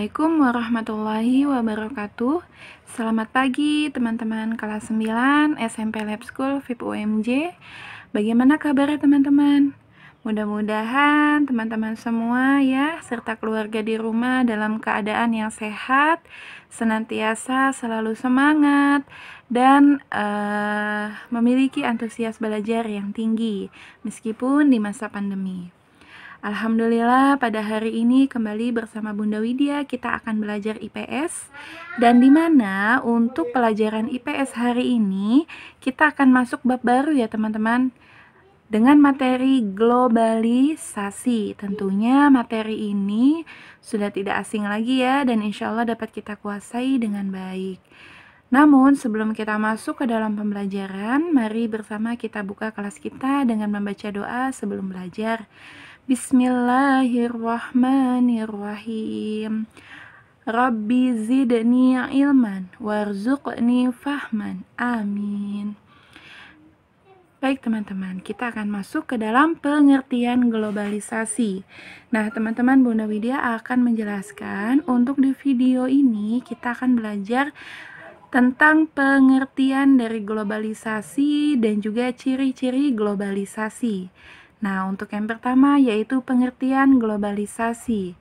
Assalamualaikum warahmatullahi wabarakatuh Selamat pagi teman-teman kelas 9 SMP Lab School VIP UMJ Bagaimana kabar teman-teman? Mudah-mudahan teman-teman semua ya serta keluarga di rumah dalam keadaan yang sehat Senantiasa selalu semangat dan uh, memiliki antusias belajar yang tinggi Meskipun di masa pandemi Alhamdulillah pada hari ini kembali bersama Bunda Widya kita akan belajar IPS dan di mana untuk pelajaran IPS hari ini kita akan masuk bab baru ya teman-teman dengan materi globalisasi. Tentunya materi ini sudah tidak asing lagi ya dan insya Allah dapat kita kuasai dengan baik. Namun, sebelum kita masuk ke dalam pembelajaran, mari bersama kita buka kelas kita dengan membaca doa sebelum belajar. Bismillahirrahmanirrahim. Rabbi zidni ilman warzuqni fahman. Amin. Baik teman-teman, kita akan masuk ke dalam pengertian globalisasi. Nah, teman-teman Bunda Widya akan menjelaskan untuk di video ini kita akan belajar tentang pengertian dari globalisasi dan juga ciri-ciri globalisasi. Nah, untuk yang pertama yaitu pengertian globalisasi,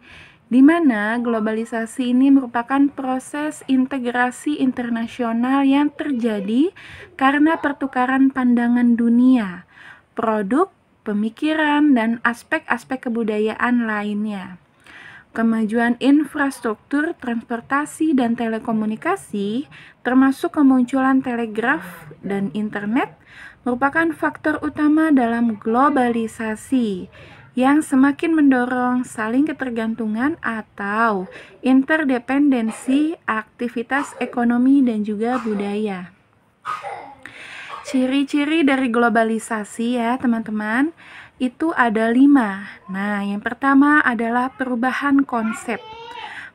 di mana globalisasi ini merupakan proses integrasi internasional yang terjadi karena pertukaran pandangan dunia, produk, pemikiran, dan aspek-aspek kebudayaan lainnya. Kemajuan infrastruktur transportasi dan telekomunikasi, termasuk kemunculan telegraf dan internet, merupakan faktor utama dalam globalisasi yang semakin mendorong saling ketergantungan atau interdependensi aktivitas ekonomi dan juga budaya. Ciri-ciri dari globalisasi ya teman-teman itu ada lima. Nah yang pertama adalah perubahan konsep.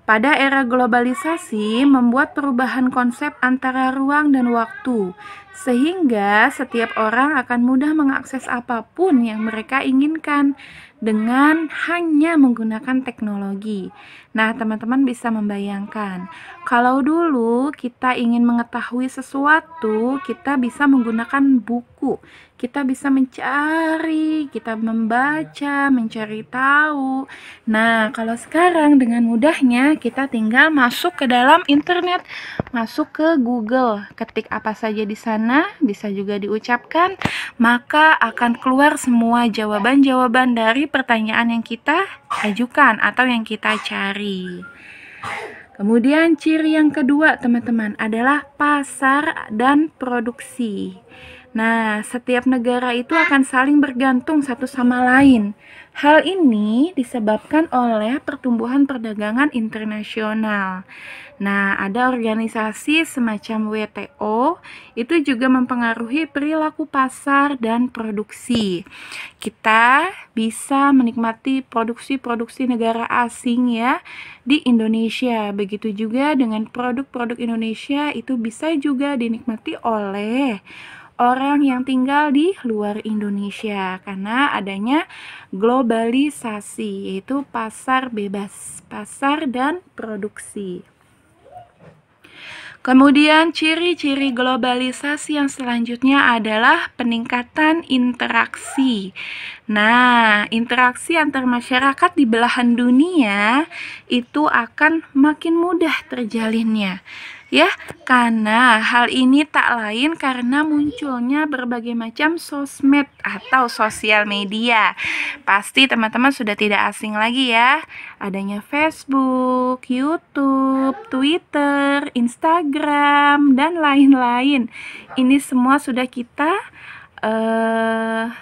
Pada era globalisasi membuat perubahan konsep antara ruang dan waktu sehingga setiap orang akan mudah mengakses apapun yang mereka inginkan dengan hanya menggunakan teknologi. Nah, teman-teman bisa membayangkan, kalau dulu kita ingin mengetahui sesuatu, kita bisa menggunakan buku, kita bisa mencari, kita membaca, mencari tahu. Nah, kalau sekarang dengan mudahnya kita tinggal masuk ke dalam internet, masuk ke Google, ketik apa saja di sana, bisa juga diucapkan, maka akan keluar semua jawaban-jawaban dari pertanyaan yang kita ajukan atau yang kita cari. Kemudian ciri yang kedua teman-teman adalah pasar dan produksi. Nah, setiap negara itu akan saling bergantung satu sama lain. Hal ini disebabkan oleh pertumbuhan perdagangan internasional. Nah, ada organisasi semacam WTO itu juga mempengaruhi perilaku pasar dan produksi. Kita bisa menikmati produksi-produksi negara asing ya di Indonesia. Begitu juga dengan produk-produk Indonesia itu bisa juga dinikmati oleh orang yang tinggal di luar Indonesia karena adanya globalisasi yaitu pasar bebas, pasar dan produksi. Kemudian ciri-ciri globalisasi yang selanjutnya adalah peningkatan interaksi. Nah, interaksi antar masyarakat di belahan dunia itu akan makin mudah terjalinnya ya karena hal ini tak lain karena munculnya berbagai macam sosmed atau sosial media pasti teman-teman sudah tidak asing lagi ya adanya Facebook, YouTube, Twitter, Instagram dan lain-lain ini semua sudah kita uh,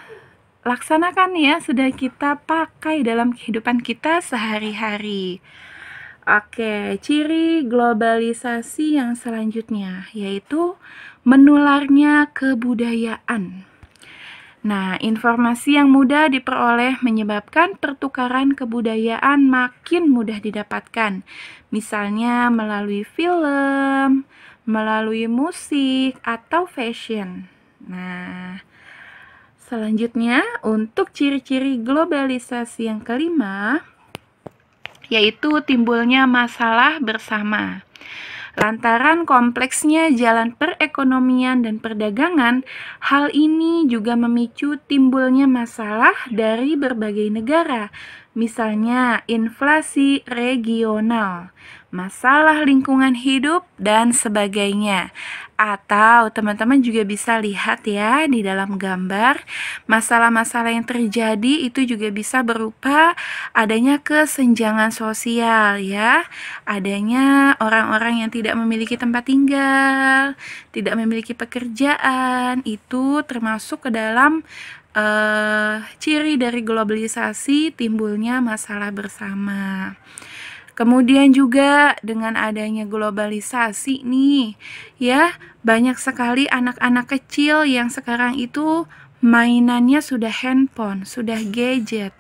laksanakan ya sudah kita pakai dalam kehidupan kita sehari-hari. Oke, ciri globalisasi yang selanjutnya yaitu menularnya kebudayaan. Nah, informasi yang mudah diperoleh menyebabkan pertukaran kebudayaan makin mudah didapatkan, misalnya melalui film, melalui musik, atau fashion. Nah, selanjutnya untuk ciri-ciri globalisasi yang kelima, yaitu timbulnya masalah bersama. Lantaran kompleksnya jalan perekonomian dan perdagangan, hal ini juga memicu timbulnya masalah dari berbagai negara, misalnya inflasi regional, masalah lingkungan hidup, dan sebagainya. Atau teman-teman juga bisa lihat ya di dalam gambar, masalah-masalah yang terjadi itu juga bisa berupa adanya kesenjangan sosial ya, adanya orang-orang yang tidak memiliki tempat tinggal, tidak memiliki pekerjaan, itu termasuk ke dalam uh, ciri dari globalisasi timbulnya masalah bersama. Kemudian juga dengan adanya globalisasi nih, ya banyak sekali anak-anak kecil yang sekarang itu mainannya sudah handphone, sudah gadget.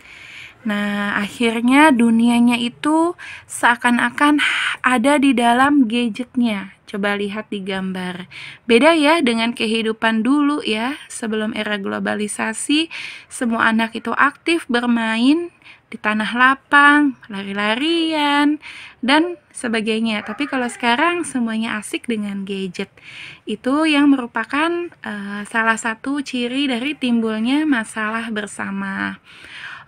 Nah, akhirnya dunianya itu seakan-akan ada di dalam gadgetnya, Coba lihat di gambar. Beda ya dengan kehidupan dulu ya, sebelum era globalisasi, semua anak itu aktif bermain di tanah lapang, lari-larian, dan sebagainya. Tapi kalau sekarang semuanya asik dengan gadget. Itu yang merupakan uh, salah satu ciri dari timbulnya masalah bersama.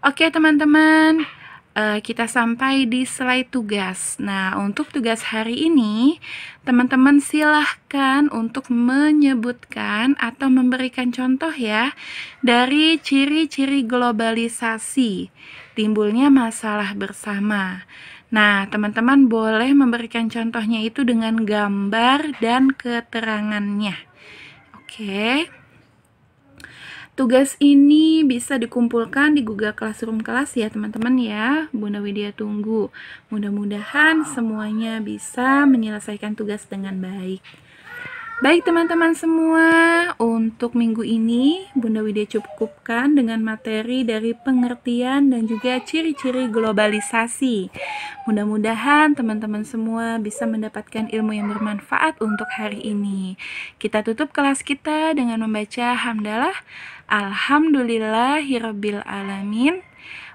Oke, teman-teman. Eh, kita sampai di slide tugas. Nah, untuk tugas hari ini, teman-teman silahkan untuk menyebutkan atau memberikan contoh ya dari ciri-ciri globalisasi timbulnya masalah bersama. Nah, teman-teman boleh memberikan contohnya itu dengan gambar dan keterangannya. Oke. Okay. Tugas ini bisa dikumpulkan di Google Classroom kelas ya teman-teman ya. Bunda Widya tunggu. Mudah-mudahan semuanya bisa menyelesaikan tugas dengan baik. Baik teman-teman semua, untuk minggu ini Bunda Widya cukupkan dengan materi dari pengertian dan juga ciri-ciri globalisasi. Mudah-mudahan teman-teman semua bisa mendapatkan ilmu yang bermanfaat untuk hari ini. Kita tutup kelas kita dengan membaca hamdalah Alhamdulillahirabbil alamin.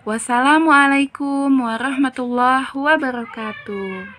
Wassalamualaikum warahmatullahi wabarakatuh.